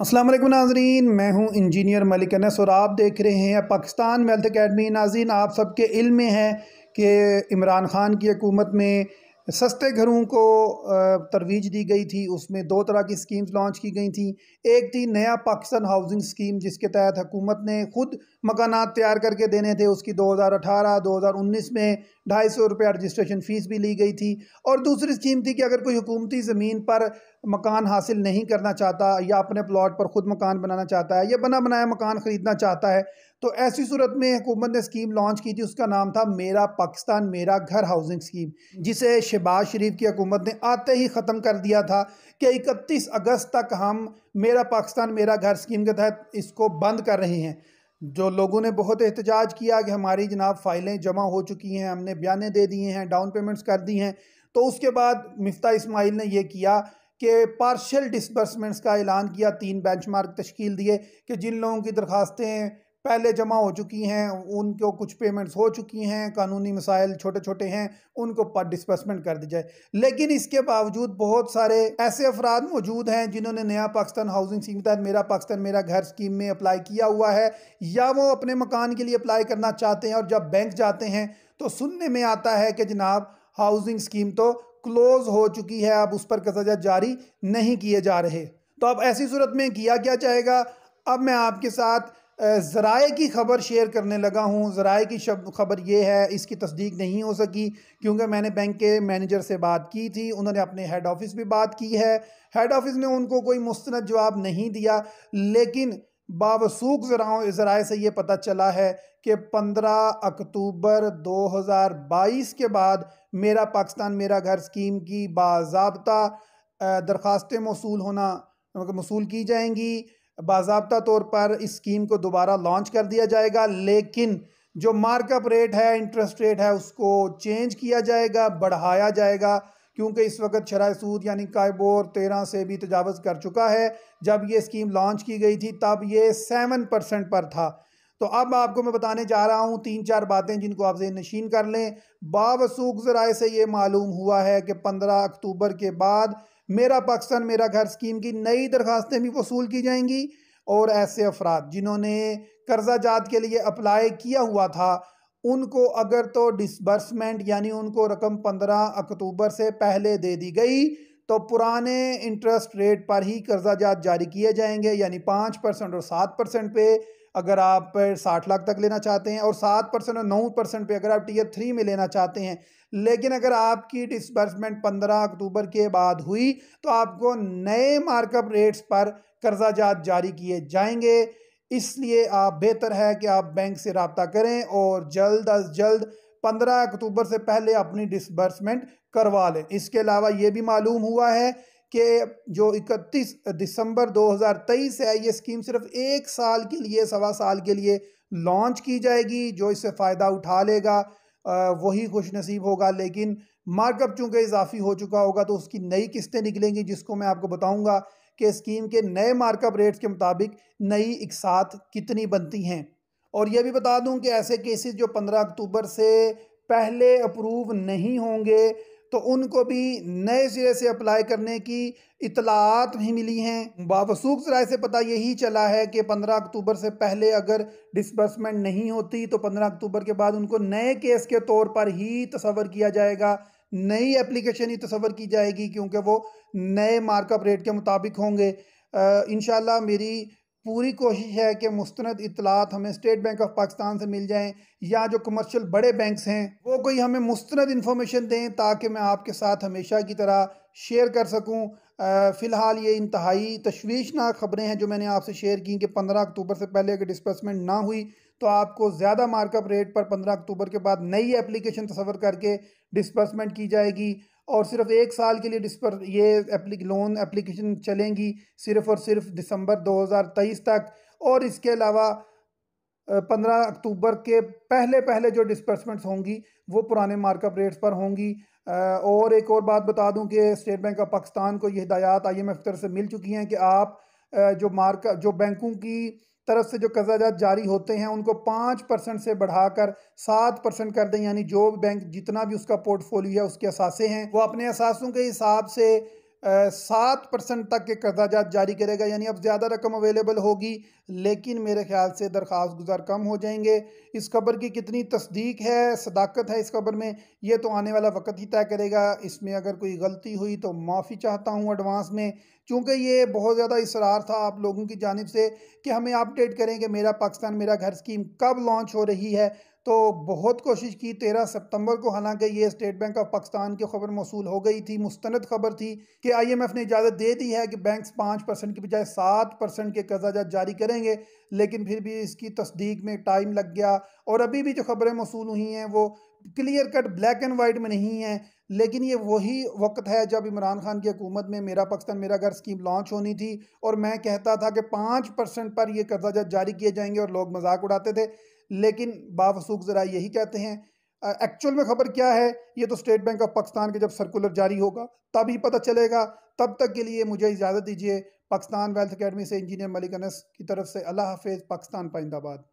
असलम नाजरीन मैं हूं इंजीनियर मलिक अनस और आप देख रहे हैं पाकिस्तान वेल्थ अकेडमी नाजीन आप सबके इल में है कि इमरान ख़ान की हकूमत में सस्ते घरों को तरवीज दी गई थी उसमें दो तरह की स्कीम्स लॉन्च की गई थी एक थी नया पाकिस्तान हाउसिंग स्कीम जिसके तहत हकूमत ने ख़ुद मकानात तैयार करके देने थे उसकी 2018 2019 में ढाई सौ रुपये रजिस्ट्रेशन फ़ीस भी ली गई थी और दूसरी स्कीम थी कि अगर कोई हुकूमती ज़मीन पर मकान हासिल नहीं करना चाहता या अपने प्लॉट पर ख़ुद मकान बनाना चाहता है या बना बनाया मकान ख़रीदना चाहता है तो ऐसी सूरत में हुकूमत ने स्कीम लॉन्च की थी उसका नाम था मेरा पाकिस्तान मेरा घर हाउसिंग स्कीम जिसे शहबाज शरीफ की हुकूमत ने आते ही ख़त्म कर दिया था कि इकतीस अगस्त तक हम मेरा पाकिस्तान मेरा घर स्कीम के तहत इसको बंद कर रहे हैं जो लोगों ने बहुत एहतजाज किया कि हमारी जनाब फ़ाइलें जमा हो चुकी हैं हमने बयाने दे दिए हैं डाउन पेमेंट्स कर दी हैं तो उसके बाद मफ्ता इसमाइल ने यह किया कि पार्शल डिसबर्समेंट्स का ऐलान किया तीन बेंचमार्क तश्कील दिए कि जिन लोगों की दरखास्तें पहले जमा हो चुकी हैं उनको कुछ पेमेंट्स हो चुकी हैं कानूनी मसाइल छोटे छोटे हैं उनको पर कर दी जाए लेकिन इसके बावजूद बहुत सारे ऐसे अफराद मौजूद हैं जिन्होंने नया पाकिस्तान हाउसिंग स्कीम तहत मेरा पाकिस्तान मेरा घर स्कीम में अप्लाई किया हुआ है या वो अपने मकान के लिए अप्लाई करना चाहते हैं और जब बैंक जाते हैं तो सुनने में आता है कि जनाब हाउसिंग स्कीम तो क्लोज़ हो चुकी है अब उस पर कसाजा जारी नहीं किए जा रहे तो अब ऐसी सूरत में किया क्या जाएगा अब मैं आपके साथ ज़राए की ख़बर शेयर करने लगा हूँ ज़राए की शब ख़बर ये है इसकी तस्दीक नहीं हो सकी क्योंकि मैंने बैंक के मैनेजर से बात की थी उन्होंने अपने हेड ऑफिस भी बात की है हेड ऑफिस ने उनको कोई मुस्ंद जवाब नहीं दिया लेकिन बावसूख ज़राए से ये पता चला है कि 15 अक्टूबर 2022 के बाद मेरा पाकिस्तान मेरा घर स्कीम की बाबा दरख्वास्तें मौसू होना मतलब मौसू की जाएंगी बाबा तौर पर इस स्कीम को दोबारा लॉन्च कर दिया जाएगा लेकिन जो मार्कअप रेट है इंटरेस्ट रेट है उसको चेंज किया जाएगा बढ़ाया जाएगा क्योंकि इस वक्त शराय सूद यानी कायबोर तेरह से भी तजावज़ कर चुका है जब ये स्कीम लॉन्च की गई थी तब ये सेवन परसेंट पर था तो अब आपको मैं बताने जा रहा हूँ तीन चार बातें जिनको आप जेन नशीन कर लें बावसूख ज़राए से ये मालूम हुआ है कि पंद्रह अक्टूबर के बाद मेरा पाकिस्तान मेरा घर स्कीम की नई दरख्वास्तें भी वसूल की जाएंगी और ऐसे अफराद जिन्होंने कर्जा जात के लिए अप्लाई किया हुआ था उनको अगर तो डिसबर्समेंट यानी उनको रकम पंद्रह अक्टूबर से पहले दे दी गई तो पुराने इंटरेस्ट रेट पर ही कर्जा जात जारी किए जाएंगे यानी पाँच परसेंट और सात परसेंट पे अगर आप साठ लाख तक लेना चाहते हैं और सात परसेंट और नौ परसेंट पर अगर आप टीयर थ्री में लेना चाहते हैं लेकिन अगर आपकी डिसबर्समेंट पंद्रह अक्टूबर के बाद हुई तो आपको नए मार्कअप रेट्स पर कर्जा जात जारी किए जाएंगे इसलिए आप बेहतर है कि आप बैंक से रबता करें और जल्द अज जल्द पंद्रह अक्टूबर से पहले अपनी डिसबर्समेंट करवा लें इसके अलावा ये भी मालूम हुआ है कि जो 31 दिसंबर 2023 है ये स्कीम सिर्फ एक साल के लिए सवा साल के लिए लॉन्च की जाएगी जो इससे फ़ायदा उठा लेगा वही खुश नसीब होगा लेकिन मार्कअप चूँकि इजाफी हो चुका होगा तो उसकी नई किस्तें निकलेंगी जिसको मैं आपको बताऊँगा कि स्कीम के नए मार्कअप रेट्स के मुताबिक नई इकसात कितनी बनती हैं और यह भी बता दूं कि ऐसे केसेस जो 15 अक्टूबर से पहले अप्रूव नहीं होंगे तो उनको भी नए सिरे से अप्लाई करने की इतलात भी मिली हैं बावसूख जराए से पता यही चला है कि 15 अक्टूबर से पहले अगर डिसबर्समेंट नहीं होती तो 15 अक्टूबर के बाद उनको नए केस के तौर पर ही तस्वर किया जाएगा नई एप्लीकेशन ही तस्वर की जाएगी क्योंकि वो नए मार्कअप रेट के मुताबिक होंगे इन मेरी पूरी कोशिश है कि मुस्ंद इतलात हमें स्टेट बैंक ऑफ पाकिस्तान से मिल जाएँ या जो कमर्शियल बड़े बैंक्स हैं वो कोई हमें मुस्ंद इन्फॉर्मेशन दें ताकि मैं आपके साथ हमेशा की तरह शेयर कर सकूं फ़िलहाल ये इंतहाई तशवीशनाक ख़बरें हैं जो मैंने आपसे शेयर की कि पंद्रह अक्टूबर से पहले अगर डिसबर्समेंट ना हुई तो आपको ज़्यादा मार्कअप रेट पर पंद्रह अक्टूबर के बाद नई एप्लीकेशन तस्वर करके डिसबर्समेंट की जाएगी और सिर्फ एक साल के लिए इस पर ये एप्लिक लोन एप्लीकेशन चलेंगी सिर्फ और सिर्फ दिसंबर 2023 तक और इसके अलावा पंद्रह अक्टूबर के पहले पहले जो डिस्पर्समेंट्स होंगी वो पुराने मार्कअप रेट्स पर होंगी और एक और बात बता दूं कि स्टेट बैंक ऑफ पाकिस्तान को ये हदायत आई एम से मिल चुकी हैं कि आप जो मार्क जो बैंकों की तरफ से जो कर्जा जारी होते हैं उनको पाँच परसेंट से बढ़ाकर सात परसेंट कर दें यानी जो बैंक जितना भी उसका पोर्टफोलियो है उसके असासे हैं वो अपने असासों के हिसाब से सात परसेंट तक के कर्जाजात जारी करेगा यानी अब ज़्यादा रकम अवेलेबल होगी लेकिन मेरे ख्याल से दरख्वास्त गुजार कम हो जाएंगे इस खबर की कितनी तस्दीक है सदाकत है इस खबर में ये तो आने वाला वक्त ही तय करेगा इसमें अगर कोई गलती हुई तो माफ़ी चाहता हूँ एडवांस में चूँकि ये बहुत ज़्यादा इसरार था आप लोगों की जानब से कि हमें अपडेट करें कि मेरा पाकिस्तान मेरा घर स्कीम कब लॉन्च हो रही है तो बहुत कोशिश की तेरह सितंबर को हालांकि ये स्टेट बैंक ऑफ पाकिस्तान की खबर मौसू हो गई थी मुस्तंद खबर थी कि आईएमएफ ने इजाज़त दे दी है कि बैंक पाँच परसेंट की बजाय सात परसेंट के कर्जाजात जारी करेंगे लेकिन फिर भी इसकी तस्दीक में टाइम लग गया और अभी भी जो खबरें मौसू हुई हैं वो clear cut black and white में नहीं है लेकिन ये वही वक्त है जब इमरान खान की हुकूमत में मेरा पाकिस्तान मेरा घर स्कीम लॉन्च होनी थी और मैं कहता था कि पाँच परसेंट पर ये कर्जा जारी किए जाएंगे और लोग मजाक उड़ाते थे लेकिन बावसूख ज़रा यही कहते हैं एक्चुअल में खबर क्या है ये तो स्टेट बैंक ऑफ पाकिस्तान के जब सर्कुलर जारी होगा तब ही पता चलेगा तब तक के लिए मुझे इजाज़त दीजिए पाकिस्तान वेल्थ अकेडमी से इंजीनियर मलिक अनस की तरफ से अल्लाह हाफिज़ पाकिस्तान पाइंदाबाद